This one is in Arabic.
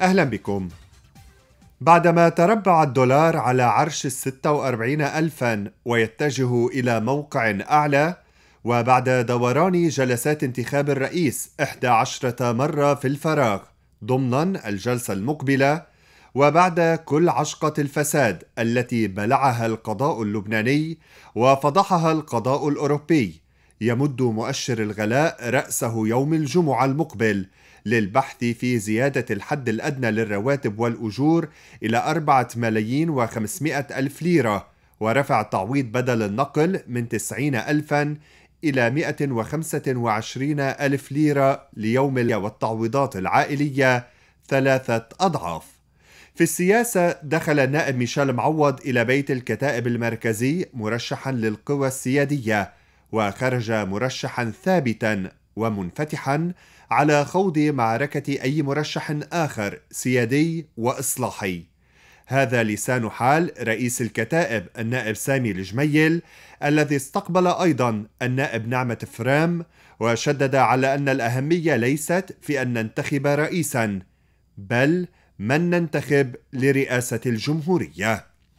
أهلا بكم بعدما تربع الدولار على عرش الستة وأربعين ألفا ويتجه إلى موقع أعلى وبعد دوران جلسات انتخاب الرئيس إحدى عشرة مرة في الفراغ ضمنا الجلسة المقبلة وبعد كل عشقة الفساد التي بلعها القضاء اللبناني وفضحها القضاء الأوروبي يمد مؤشر الغلاء رأسه يوم الجمعة المقبل للبحث في زيادة الحد الأدنى للرواتب والأجور إلى 4 ملايين و ألف ليرة ورفع تعويض بدل النقل من تسعين ألفا إلى وعشرين ألف ليرة ليوم والتعويضات العائلية ثلاثة أضعاف في السياسة دخل النائب ميشيل معوض إلى بيت الكتائب المركزي مرشحا للقوى السيادية وخرج مرشحا ثابتا ومنفتحا على خوض معركه اي مرشح اخر سيادي واصلاحي هذا لسان حال رئيس الكتائب النائب سامي الجميل الذي استقبل ايضا النائب نعمه فرام وشدد على ان الاهميه ليست في ان ننتخب رئيسا بل من ننتخب لرئاسه الجمهوريه